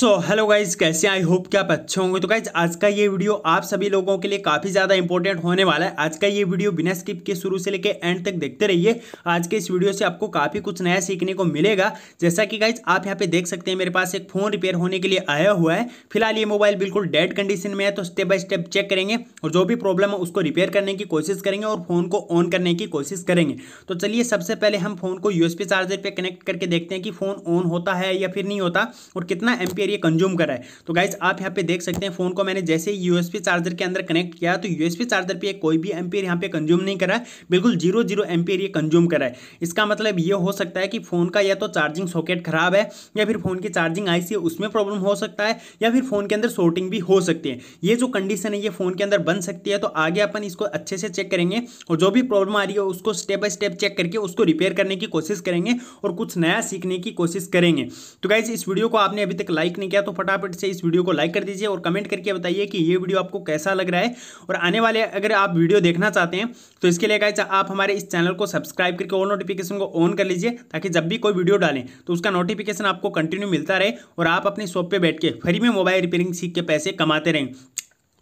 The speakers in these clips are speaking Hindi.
सो हेलो गाइज कैसे आई होप कि आप अच्छे होंगे तो गाइज आज का ये वीडियो आप सभी लोगों के लिए काफ़ी ज़्यादा इंपॉर्टेंट होने वाला है आज का ये वीडियो बिना स्किप के शुरू से लेके एंड तक देखते रहिए आज के इस वीडियो से आपको काफ़ी कुछ नया सीखने को मिलेगा जैसा कि गाइज आप यहाँ पे देख सकते हैं मेरे पास एक फ़ोन रिपेयर होने के लिए आया हुआ है फिलहाल ये मोबाइल बिल्कुल डेड कंडीशन में है तो स्टेप बाय स्टेप चेक करेंगे और जो भी प्रॉब्लम है उसको रिपेयर करने की कोशिश करेंगे और फ़ोन को ऑन करने की कोशिश करेंगे तो चलिए सबसे पहले हम फ़ोन को यूएसपी चार्जर पर कनेक्ट करके देखते हैं कि फ़ोन ऑन होता है या फिर नहीं होता और कितना एम्पियर ये कंज्यूम कर रहा है तो गाइज आप यहाँ पे देख सकते हैं फोन को मैंने जैसे ही यूएसपी चार्जर के अंदर कनेक्ट किया तो यूएसपी चार्जर पर कोई भी एम्पियर यहाँ पे कंज्यूम नहीं कर रहा है बिल्कुल जीरो जीरो एम्पियर ये कंज्यूम कर रहा है इसका मतलब ये हो सकता है कि फोन का या तो चार्जिंग सॉकेट खराब है या फिर फोन की चार्जिंग आई सी उसमें प्रॉब्लम हो सकता है या फिर फोन के अंदर शॉर्टिंग भी हो सकती है ये जो कंडीशन है ये फोन के अंदर बन सकती है तो आगे अपन इसको अच्छे से चेक करेंगे और जो भी प्रॉब्लम आ रही है उसको स्टेप बाय स्टेप चेक करके उसको रिपेयर करने की कोशिश करेंगे और कुछ नया सीखने की कोशिश करेंगे तो गाइज इस वीडियो को आपने अभी तक लाइक नहीं किया तो फटाफट से इस वीडियो को लाइक कर दीजिए और कमेंट करके बताइए कि ये वीडियो आपको कैसा लग रहा है और आने वाले अगर आप वीडियो देखना चाहते हैं तो इसके लिए कहा आप हमारे इस चैनल को सब्सक्राइब करके और नोटिफिकेशन को ऑन कर लीजिए ताकि जब भी कोई वीडियो डालें तो उसका नोटिफिकेशन आपको कंटिन्यू मिलता रहे और आप अपनी शॉप पर बैठ के फ्री में मोबाइल रिपेयरिंग सीख के पैसे कमाते रहें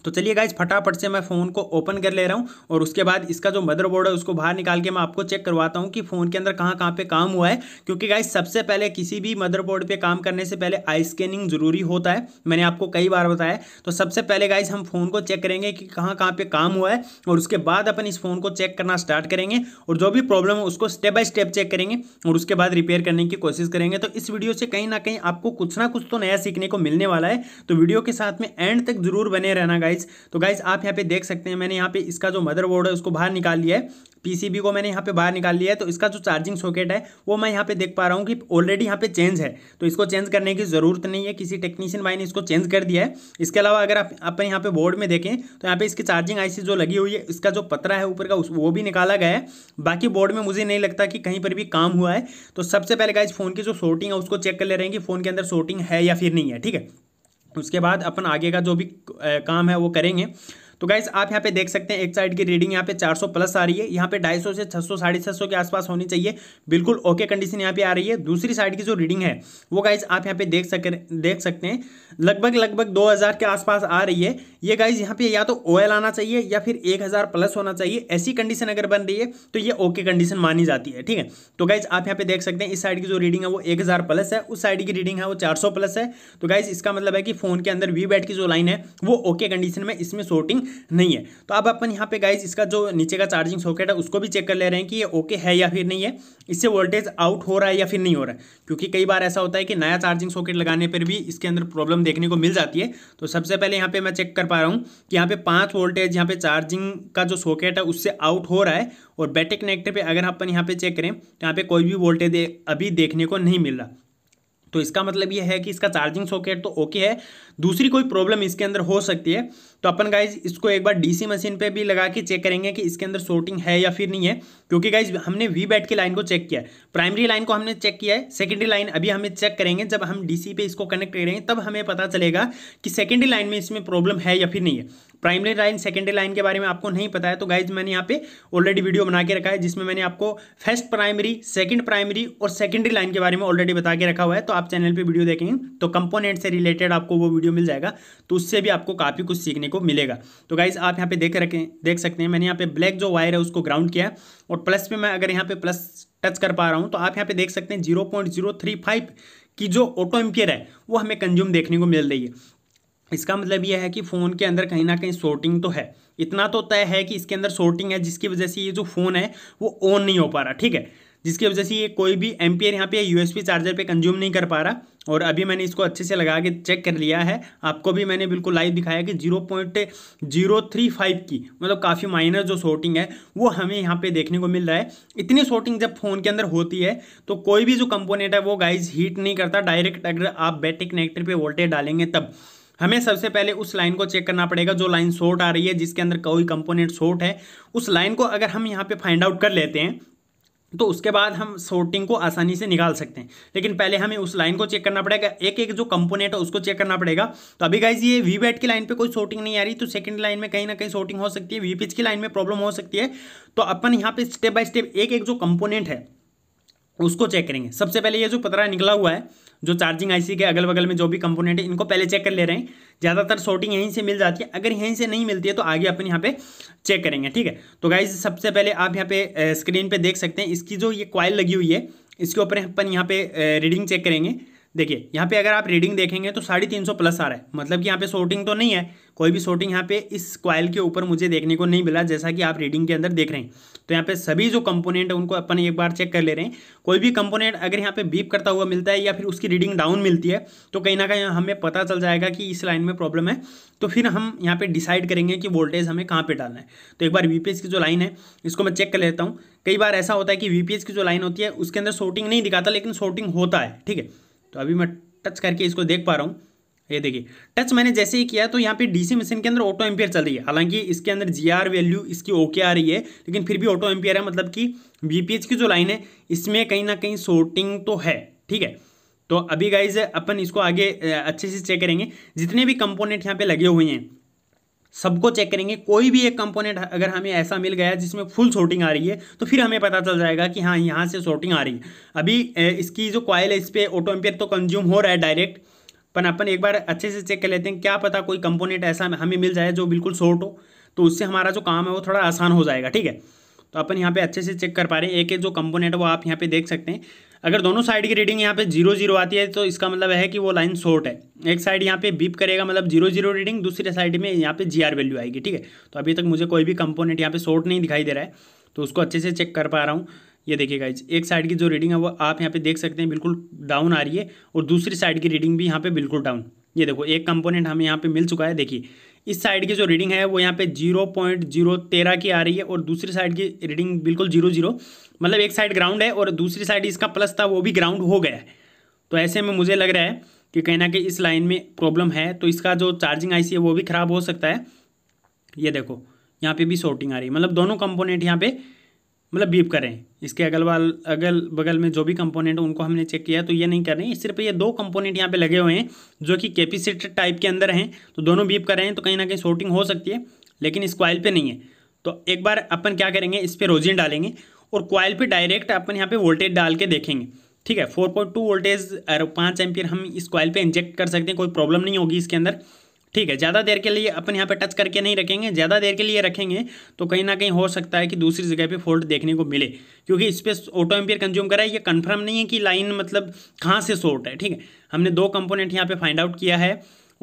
तो चलिए गाइज फटाफट से मैं फ़ोन को ओपन कर ले रहा हूँ और उसके बाद इसका जो मदरबोर्ड है उसको बाहर निकाल के मैं आपको चेक करवाता हूँ कि फ़ोन के अंदर कहाँ कहाँ पे काम हुआ है क्योंकि गाइज सबसे पहले किसी भी मदरबोर्ड पे काम करने से पहले आई स्कैनिंग ज़रूरी होता है मैंने आपको कई बार बताया तो सबसे पहले गाइज हम फ़ोन को चेक करेंगे कि कहाँ कहाँ पर काम हुआ है और उसके बाद अपन इस फ़ोन को चेक करना स्टार्ट करेंगे और जो भी प्रॉब्लम है उसको स्टेप बाय स्टेप चेक करेंगे और उसके बाद रिपेयर करने की कोशिश करेंगे तो इस वीडियो से कहीं ना कहीं आपको कुछ ना कुछ तो नया सीखने को मिलने वाला है तो वीडियो के साथ में एंड तक जरूर बने रहना गाइज तो गाइज आप यहाँ पे देख सकते हैं मैंने यहाँ पे इसका जो मदरबोर्ड है उसको बाहर निकाल लिया है पीसीबी को मैंने यहाँ पे बाहर निकाल लिया है तो इसका जो चार्जिंग सॉकेट है वो मैं यहाँ पे देख पा रहा हूँ कि ऑलरेडी यहाँ पे चेंज है तो इसको चेंज करने की ज़रूरत नहीं है किसी टेक्नीशियन भाई ने इसको चेंज कर दिया है इसके अलावा अगर आप अपने यहाँ पे बोर्ड में देखें तो यहाँ पे इसकी चार्जिंग आईसी जो लगी हुई है इसका जो पतरा है ऊपर का उस वो भी निकाला गया है बाकी बोर्ड में मुझे नहीं लगता कि कहीं पर भी काम हुआ है तो सबसे पहले गाइज फ़ोन की जो शॉर्टिंग है उसको चेक कर ले रहे हैं कि फ़ोन के अंदर शॉर्टिंग है या फिर नहीं है ठीक है उसके बाद अपन आगे का जो भी काम है वो करेंगे तो गाइज आप यहाँ पे देख सकते हैं एक साइड की रीडिंग यहाँ पे 400 प्लस आ रही है यहाँ पे 250 से 600 साढ़े छः के आसपास होनी चाहिए बिल्कुल ओके कंडीशन यहाँ पे आ रही है दूसरी साइड की जो रीडिंग है वो गाइज आप यहाँ पे देख सक देख सकते हैं लगभग लगभग 2000 के आसपास आ रही है ये गाइज यहाँ पे या तो ओएल आना चाहिए या फिर एक प्लस होना चाहिए ऐसी कंडीशन अगर बन रही है तो ये ओके कंडीशन मानी जाती है ठीक है तो गाइज आप यहाँ पे देख सकते हैं इस साइड की जो रीडिंग है वो एक प्लस है उस साइड की रीडिंग है वो चार प्लस है तो गाइज इसका मतलब है कि फोन के अंदर वी बैट की जो लाइन है वो ओके कंडीशन में इसमें शोटिंग नहीं है तो अब अपन यहाँ पे गाइज इसका जो नीचे का चार्जिंग सॉकेट है उसको भी चेक कर ले रहे हैं कि ये ओके है या फिर नहीं है इससे वोल्टेज आउट हो रहा है या फिर नहीं हो रहा है क्योंकि कई बार ऐसा होता है कि नया चार्जिंग सॉकेट लगाने पर भी इसके अंदर प्रॉब्लम देखने को मिल जाती है तो सबसे पहले यहाँ पर मैं चेक कर पा रहा हूँ कि यहाँ पे पाँच वोल्टेज यहाँ पे चार्जिंग का जो सॉकेट है उससे आउट हो रहा है और बैटरी कनेक्टर पर अगर अपन यहाँ पे चेक करें तो यहाँ पे कोई भी वोल्टेज अभी देखने को नहीं मिल रहा तो इसका मतलब ये है कि इसका चार्जिंग सॉकेट तो ओके है दूसरी कोई प्रॉब्लम इसके अंदर हो सकती है तो अपन गाइज इसको एक बार डीसी मशीन पे भी लगा के चेक करेंगे कि इसके अंदर शॉर्टिंग है या फिर नहीं है क्योंकि गाइज हमने वी बैट की लाइन को चेक किया है प्राइमरी लाइन को हमने चेक किया है सेकेंडरी लाइन अभी हमें चेक करेंगे जब हम डीसी पे इसको कनेक्ट करेंगे तब हमें पता चलेगा कि सेकेंडरी लाइन में इसमें प्रॉब्लम है या फिर नहीं है प्राइमरी लाइन सेकेंडरी लाइन के बारे में आपको नहीं पता है तो गाइज मैंने यहाँ पे ऑलरेडी वीडियो बना के रखा है जिसमें मैंने आपको फर्स्ट प्राइमरी सेकेंड प्राइमरी और सेकेंडरी लाइन के बारे में ऑलरेडी बता के रखा हुआ है तो आप चैनल पर वीडियो देखेंगे तो कंपोनेंट से रिलेटेड आपको वो वीडियो मिल जाएगा तो उससे भी आपको काफ़ी कुछ सीखने को मिलेगा तो गाइज आप यहाँ पे देख रखें देख सकते हैं मैंने यहाँ पे ब्लैक जो वायर है उसको ग्राउंड किया और प्लस पे मैं अगर यहाँ पे प्लस टच कर पा रहा हूँ तो आप यहाँ पे देख सकते हैं zero point zero three five की जो ऑटो एम्पियर है वो हमें कंज्यूम देखने को मिल रही है इसका मतलब यह है कि फ़ोन के अंदर कहीं ना कहीं शॉर्टिंग तो है इतना तो तय है कि इसके अंदर शॉर्टिंग है जिसकी वजह से ये जो फ़ोन है वो ऑन नहीं हो पा रहा ठीक है जिसकी वजह से ये कोई भी एम्पियर यहाँ पे पी चार्जर पे कंज्यूम नहीं कर पा रहा और अभी मैंने इसको अच्छे से लगा के चेक कर लिया है आपको भी मैंने बिल्कुल लाइव दिखाया कि zero point zero three five की मतलब काफ़ी माइनर जो शॉर्टिंग है वो हमें यहाँ पे देखने को मिल रहा है इतनी शॉर्टिंग जब फ़ोन के अंदर होती है तो कोई भी जो कंपोनेंट है वो गाइज हीट नहीं करता डायरेक्ट अगर आप बैटरी कनेक्टर पर वोल्टेज डालेंगे तब हमें सबसे पहले उस लाइन को चेक करना पड़ेगा जो लाइन शॉर्ट आ रही है जिसके अंदर कोई कंपोनेंट शॉर्ट है उस लाइन को अगर हम यहाँ पे फाइंड आउट कर लेते हैं तो उसके बाद हम शॉर्टिंग को आसानी से निकाल सकते हैं लेकिन पहले हमें उस लाइन को चेक करना पड़ेगा एक एक जो कंपोनेंट है उसको चेक करना पड़ेगा तो अभी गाइज ये वी बैट की लाइन पे कोई शॉर्टिंग नहीं आ रही तो सेकंड लाइन में कहीं ना कहीं शॉर्टिंग हो सकती है वी पिच की लाइन में प्रॉब्लम हो सकती है तो अपन यहाँ पे स्टेप बाय स्टेप एक एक जो कंपोनेंट है उसको चेक करेंगे सबसे पहले ये जो पतरा निकला हुआ है जो चार्जिंग आईसी के अगल बगल में जो भी कंपोनेंट है इनको पहले चेक कर ले रहे हैं ज़्यादातर शॉर्टिंग यहीं से मिल जाती है अगर यहीं से नहीं मिलती है तो आगे अपन यहाँ पे चेक करेंगे ठीक है तो गाइज सबसे पहले आप यहाँ पे स्क्रीन पे देख सकते हैं इसकी जो ये क्वाइल लगी हुई है इसके ऊपर अपन यहाँ पे रीडिंग चेक करेंगे देखिए यहाँ पे अगर आप रीडिंग देखेंगे तो साढ़े तीन सौ प्लस आ रहा है मतलब कि यहाँ पे शॉर्टिंग तो नहीं है कोई भी शॉर्टिंग यहाँ पे इस क्वाइल के ऊपर मुझे देखने को नहीं मिला जैसा कि आप रीडिंग के अंदर देख रहे हैं तो यहाँ पे सभी जो कंपोनेंट है उनको अपन एक बार चेक कर ले रहे हैं कोई भी कंपोनेंट अगर यहाँ पे बीप करता हुआ मिलता है या फिर उसकी रीडिंग डाउन मिलती है तो कहीं ना कहीं हमें पता चल जाएगा कि इस लाइन में प्रॉब्लम है तो फिर हम यहाँ पर डिसाइड करेंगे कि वोल्टेज हमें कहाँ पर डालना है तो एक बार वी की जो लाइन है इसको मैं चेक कर लेता हूँ कई बार ऐसा होता है कि वी की जो लाइन होती है उसके अंदर शॉर्टिंग नहीं दिखाता लेकिन शॉर्टिंग होता है ठीक है तो अभी मैं टच करके इसको देख पा रहा हूँ ये देखिए टच मैंने जैसे ही किया तो यहाँ पे डीसी मशीन के अंदर ऑटो एम्पियर चल रही है हालांकि इसके अंदर जीआर वैल्यू इसकी ओके आ रही है लेकिन फिर भी ऑटो एम्पियर है मतलब कि बीपीएच की जो लाइन है इसमें कहीं ना कहीं शोटिंग तो है ठीक है तो अभी गाइज अपन इसको आगे अच्छे से चेक करेंगे जितने भी कंपोनेंट यहाँ पे लगे हुए हैं सबको चेक करेंगे कोई भी एक कंपोनेंट अगर हमें ऐसा मिल गया जिसमें फुल शॉर्टिंग आ रही है तो फिर हमें पता चल जाएगा कि हाँ यहाँ से शॉर्टिंग आ रही है अभी इसकी जो कॉयल है इस पर ऑटो एम्पियर तो कंज्यूम हो रहा है डायरेक्ट पर अपन एक बार अच्छे से चेक कर लेते हैं क्या पता कोई कंपोनेंट ऐसा हमें मिल जाए जो बिल्कुल शॉर्ट हो तो उससे हमारा जो काम है वो थोड़ा आसान हो जाएगा ठीक है तो अपन यहाँ पे अच्छे से चेक कर पा रहे हैं एक एक जो कंपोनेंट है वो आप यहाँ पे देख सकते हैं अगर दोनों साइड की रीडिंग यहाँ पे जीरो जीरो आती है तो इसका मतलब है कि वो लाइन शॉर्ट है एक साइड यहाँ पे बीप करेगा मतलब जीरो जीरो रीडिंग दूसरे साइड में यहाँ पे जी वैल्यू आएगी ठीक है तो अभी तक मुझे कोई भी कंपोनेंट यहाँ पे शॉर्ट नहीं दिखाई दे रहा है तो उसको अच्छे से चेक कर पा रहा हूँ ये देखिएगा एक साइड की जो रीडिंग है वो आप यहाँ पे देख सकते हैं बिल्कुल डाउन आ रही है और दूसरी साइड की रीडिंग भी यहाँ पे बिल्कुल डाउन ये देखो एक कंपोनेंट हमें यहाँ पे मिल चुका है देखिए इस साइड की जो रीडिंग है वो यहाँ पे जीरो पॉइंट जीरो तेरह की आ रही है और दूसरी साइड की रीडिंग बिल्कुल जीरो जीरो मतलब एक साइड ग्राउंड है और दूसरी साइड इसका प्लस था वो भी ग्राउंड हो गया है तो ऐसे में मुझे लग रहा है कि कहीं ना कि इस लाइन में प्रॉब्लम है तो इसका जो चार्जिंग आईसी है वो भी ख़राब हो सकता है ये देखो यहाँ पे भी शॉर्टिंग आ रही है मतलब दोनों कंपोनेंट यहाँ पे मतलब बीप करें इसके अगल वाल अगल बगल में जो भी कंपोनेंट उनको हमने चेक किया तो ये नहीं कर रहे हैं सिर्फ ये दो कंपोनेंट यहाँ पे लगे हुए हैं जो कि कैपेसिटर टाइप के अंदर हैं तो दोनों बीप कर रहे हैं तो कहीं ना कहीं शॉर्टिंग हो सकती है लेकिन इस क्वाइल पे नहीं है तो एक बार अपन क्या करेंगे इस पर रोजिन डालेंगे और क्वाइल पर डायरेक्ट अपन यहाँ पर वोल्टेज डाल के देखेंगे ठीक है फोर पॉइंट टू वोल्टेज और पाँच एम्पियर हम इस क्वाइल पर इंजेक्ट कर सकते हैं कोई प्रॉब्लम नहीं होगी इसके अंदर ठीक है ज़्यादा देर के लिए अपन यहाँ पे टच करके नहीं रखेंगे ज़्यादा देर के लिए रखेंगे तो कहीं ना कहीं हो सकता है कि दूसरी जगह पे फॉल्ट देखने को मिले क्योंकि इस पर ऑटो एम्पियर कंज्यूम करा है ये कन्फर्म नहीं है कि लाइन मतलब कहाँ से शॉर्ट है ठीक है हमने दो कंपोनेंट यहाँ पर फाइंड आउट किया है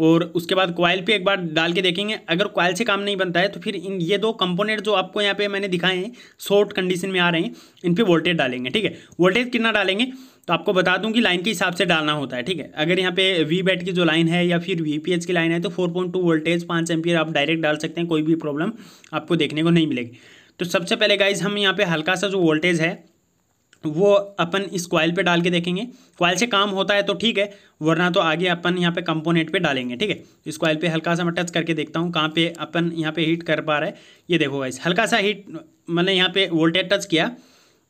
और उसके बाद क्वाइल पर एक बार डाल के देखेंगे अगर क्वाइल से काम नहीं बनता है तो फिर इन ये दो कंपोनेंट जो आपको यहाँ पर मैंने दिखाए हैं शॉर्ट कंडीशन में आ रहे हैं इन पर वोल्टेज डालेंगे ठीक है वोल्टेज कितना डालेंगे तो आपको बता दूं कि लाइन के हिसाब से डालना होता है ठीक है अगर यहाँ पे वी बैट की जो लाइन है या फिर वी की लाइन है तो फोर वोल्टेज पाँच एम्पियर आप डायरेक्ट डाल सकते हैं कोई भी प्रॉब्लम आपको देखने को नहीं मिलेगी तो सबसे पहले गाइज हम यहाँ पे हल्का सा जो वोल्टेज है वो अपन इस क्वाइल पर डाल के देखेंगे क्वाइल से काम होता है तो ठीक है वरना तो आगे अपन यहाँ पे कंपोनेंट पे डालेंगे ठीक है इस क्वाइल पे हल्का सा मैं टच करके देखता हूँ कहाँ पे अपन यहाँ पे हीट कर पा रहा है ये देखो गाइज हल्का सा हीट मैंने मतलब यहाँ पे वोल्टेज टच किया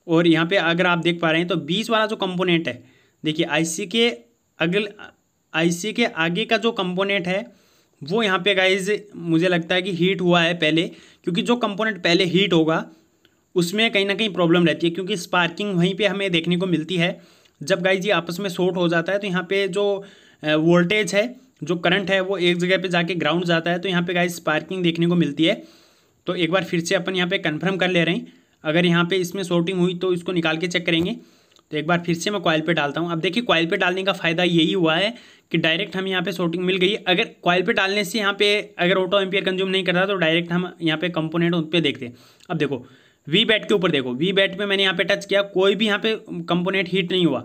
और यहाँ पे अगर आप देख पा रहे हैं तो बीस वाला जो कंपोनेंट है देखिए आईसी के अगल आईसी के आगे का जो कंपोनेंट है वो यहाँ पे गाइज मुझे लगता है कि हीट हुआ है पहले क्योंकि जो कंपोनेंट पहले हीट होगा उसमें कहीं ना कहीं प्रॉब्लम रहती है क्योंकि स्पार्किंग वहीं पर हमें देखने को मिलती है जब गाइज ये आपस में शॉर्ट हो जाता है तो यहाँ पर जो वोल्टेज है जो करंट है वो एक जगह पे जाके ग्राउंड जाता है तो यहाँ पे गाइज स्पार्किंग देखने को मिलती है तो एक बार फिर से अपन यहाँ पे कंफर्म कर ले रहे हैं अगर यहाँ पे इसमें शॉर्टिंग हुई तो इसको निकाल के चेक करेंगे तो एक बार फिर से मैं कॉयल पे डालता हूँ अब देखिए कॉयल पे डालने का फ़ायदा यही हुआ है कि डायरेक्ट हम यहाँ पे शॉर्टिंग मिल गई अगर कॉयल पे डालने से यहाँ पे अगर ऑटो एम्पियर कंज्यूम नहीं करता तो डायरेक्ट हम यहाँ पे कंपोनेंट उन पर देखते अब देखो वी बैट के ऊपर देखो वी बैट पर मैंने यहाँ पे टच किया कोई भी यहाँ पे कंपोनेंट हीट नहीं हुआ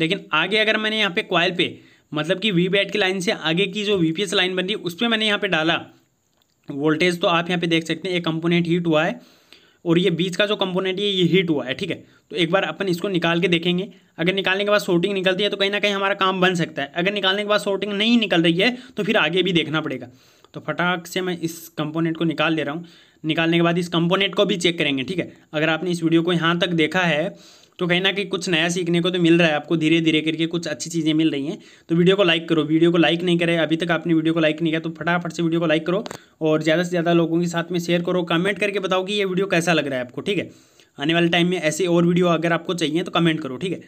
लेकिन आगे अगर मैंने यहाँ पे कॉयल पे मतलब कि वी बैट की लाइन से आगे की जो वी लाइन बन रही उस पर मैंने यहाँ पे डाला वोल्टेज तो आप यहाँ पे देख सकते हैं एक कंपोनेंट हीट हुआ है और ये बीच का जो कंपोनेंट है ये हीट हुआ है ठीक है तो एक बार अपन इसको निकाल के देखेंगे अगर निकालने के बाद शॉर्टिंग निकलती है तो कहीं ना कहीं हमारा काम बन सकता है अगर निकालने के बाद शॉर्टिंग नहीं निकल रही है तो फिर आगे भी देखना पड़ेगा तो फटाक से मैं इस कंपोनेंट को निकाल दे रहा हूँ निकालने के बाद इस कंपोनेंट को भी चेक करेंगे ठीक है अगर आपने इस वीडियो को यहाँ तक देखा है तो कहीं ना कहीं कुछ नया सीखने को तो मिल रहा है आपको धीरे धीरे करके कुछ अच्छी चीज़ें मिल रही हैं तो वीडियो को लाइक करो वीडियो को लाइक नहीं करें अभी तक आपने वीडियो को लाइक नहीं किया तो फटाफट से वीडियो को लाइक करो और ज़्यादा से ज़्यादा लोगों के साथ में शेयर करो कमेंट करके बताओ कि ये वीडियो कैसा लग रहा है आपको ठीक है आने वाले टाइम में ऐसे और वीडियो अगर आपको चाहिए तो कमेंट करो ठीक है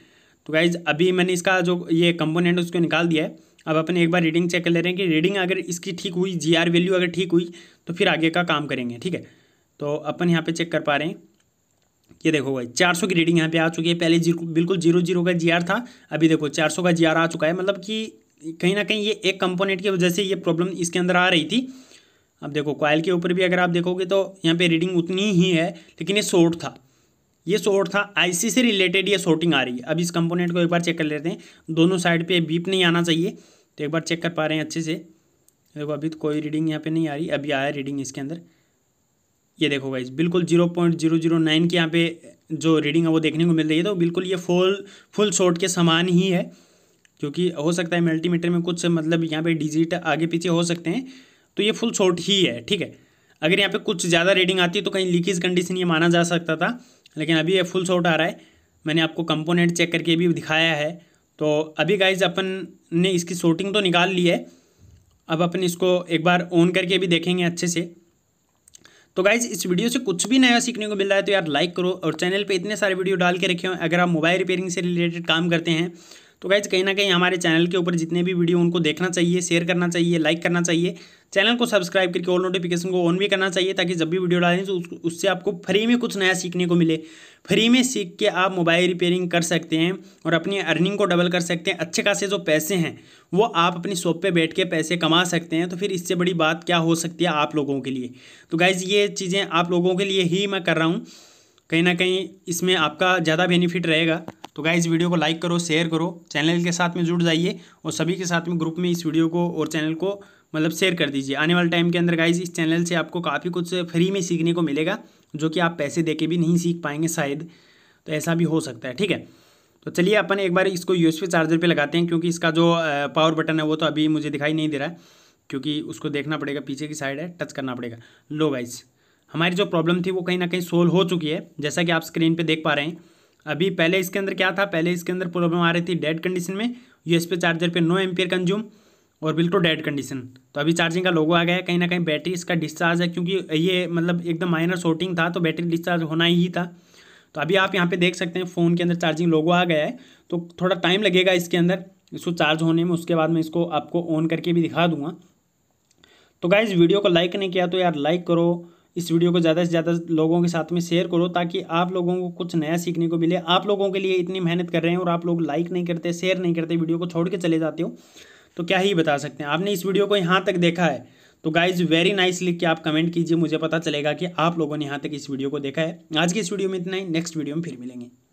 तो गाइज अभी मैंने इसका जो ये कंपोनेंट उसको निकाल दिया है अब अपने एक बार रीडिंग चेक कर ले रहे हैं कि रीडिंग अगर इसकी ठीक हुई जी वैल्यू अगर ठीक हुई तो फिर आगे का काम करेंगे ठीक है तो अपन यहाँ पर चेक कर पा रहे हैं ये देखो भाई 400 की रीडिंग यहाँ पे आ चुकी है पहले जीरो बिल्कुल जीरो जीरो का जीआर था अभी देखो 400 का जीआर आ चुका है मतलब कि कहीं ना कहीं ये एक कंपोनेंट की वजह से ये प्रॉब्लम इसके अंदर आ रही थी अब देखो कॉयल के ऊपर भी अगर आप देखोगे तो यहाँ पे रीडिंग उतनी ही है लेकिन ये शॉर्ट था ये शॉर्ट था आईसी से रिलेटेड ये शॉर्टिंग आ रही है अब इस कंपोनेंट को एक बार चेक कर लेते हैं दोनों साइड पर बीप नहीं आना चाहिए तो एक बार चेक कर पा रहे हैं अच्छे से देखो अभी तो कोई रीडिंग यहाँ पर नहीं आ रही अभी आया रीडिंग इसके अंदर ये देखो गाइज बिल्कुल zero point zero zero nine की यहाँ पे जो रीडिंग है वो देखने को मिल रही है तो बिल्कुल ये फुल फुल शॉट के समान ही है क्योंकि हो सकता है मल्टीमीटर में कुछ मतलब यहाँ पे डिजिट आगे पीछे हो सकते हैं तो ये फुल शॉट ही है ठीक है अगर यहाँ पे कुछ ज़्यादा रीडिंग आती है तो कहीं लीकेज कंडीशन ये माना जा सकता था लेकिन अभी ये फुल शॉट आ रहा है मैंने आपको कंपोनेंट चेक करके भी दिखाया है तो अभी गाइज अपन ने इसकी शॉटिंग तो निकाल ली है अब अपन इसको एक बार ऑन करके भी देखेंगे अच्छे से तो गाइज इस वीडियो से कुछ भी नया सीखने को मिल रहा है तो यार लाइक करो और चैनल पर इतने सारे वीडियो डाल के रखे हो अगर आप मोबाइल रिपेयरिंग से रिलेटेड काम करते हैं तो गाइज कहीं ना कहीं हमारे चैनल के ऊपर जितने भी वीडियो उनको देखना चाहिए शेयर करना चाहिए लाइक करना चाहिए चैनल को सब्सक्राइब करके ऑल नोटिफिकेशन को ऑन भी करना चाहिए ताकि जब भी वीडियो डालें तो उससे आपको फ्री में कुछ नया सीखने को मिले फ्री में सीख के आप मोबाइल रिपेयरिंग कर सकते हैं और अपनी अर्निंग को डबल कर सकते हैं अच्छे खासे जो पैसे हैं वो आप अपनी शॉप पे बैठ के पैसे कमा सकते हैं तो फिर इससे बड़ी बात क्या हो सकती है आप लोगों के लिए तो गाइज़ ये चीज़ें आप लोगों के लिए ही मैं कर रहा हूँ कहीं ना कहीं इसमें आपका ज़्यादा बेनिफिट रहेगा तो गाइज़ वीडियो को लाइक करो शेयर करो चैनल के साथ में जुड़ जाइए और सभी के साथ में ग्रुप में इस वीडियो को और चैनल को मतलब शेयर कर दीजिए आने वाले टाइम के अंदर गाइज इस चैनल से आपको काफ़ी कुछ फ्री में सीखने को मिलेगा जो कि आप पैसे दे के भी नहीं सीख पाएंगे शायद तो ऐसा भी हो सकता है ठीक है तो चलिए अपन एक बार इसको यू चार्जर पर लगाते हैं क्योंकि इसका जो पावर बटन है वो तो अभी मुझे दिखाई नहीं दे रहा है क्योंकि उसको देखना पड़ेगा पीछे की साइड है टच करना पड़ेगा लो गाइज हमारी जो प्रॉब्लम थी वो कहीं ना कहीं सोल्व हो चुकी है जैसा कि आप स्क्रीन पर देख पा रहे हैं अभी पहले इसके अंदर क्या था पहले इसके अंदर प्रॉब्लम आ रही थी डेड कंडीशन में यूएसपी चार्जर पे नो एम्पियर कंज्यूम और बिल्कुल डेड कंडीशन तो अभी चार्जिंग का लोगो आ गया कहीं ना कहीं बैटरी इसका डिस्चार्ज है क्योंकि ये मतलब एकदम माइनर शॉर्टिंग था तो बैटरी डिस्चार्ज होना ही था तो अभी आप यहाँ पे देख सकते हैं फ़ोन के अंदर चार्जिंग लोगो आ गया है तो थोड़ा टाइम लगेगा इसके अंदर इसको चार्ज होने में उसके बाद मैं इसको आपको ऑन करके भी दिखा दूंगा तो गाइज़ वीडियो को लाइक नहीं किया तो यार लाइक करो इस वीडियो को ज़्यादा से ज़्यादा लोगों के साथ में शेयर करो ताकि आप लोगों को कुछ नया सीखने को मिले आप लोगों के लिए इतनी मेहनत कर रहे हैं और आप लोग लाइक नहीं करते शेयर नहीं करते वीडियो को छोड़ के चले जाते हो तो क्या ही बता सकते हैं आपने इस वीडियो को यहाँ तक देखा है तो गाइज वेरी नाइस लिख के आप कमेंट कीजिए मुझे पता चलेगा कि आप लोगों ने यहाँ तक इस वीडियो को देखा है आज की इस वीडियो में इतना ही नेक्स्ट वीडियो में फिर मिलेंगे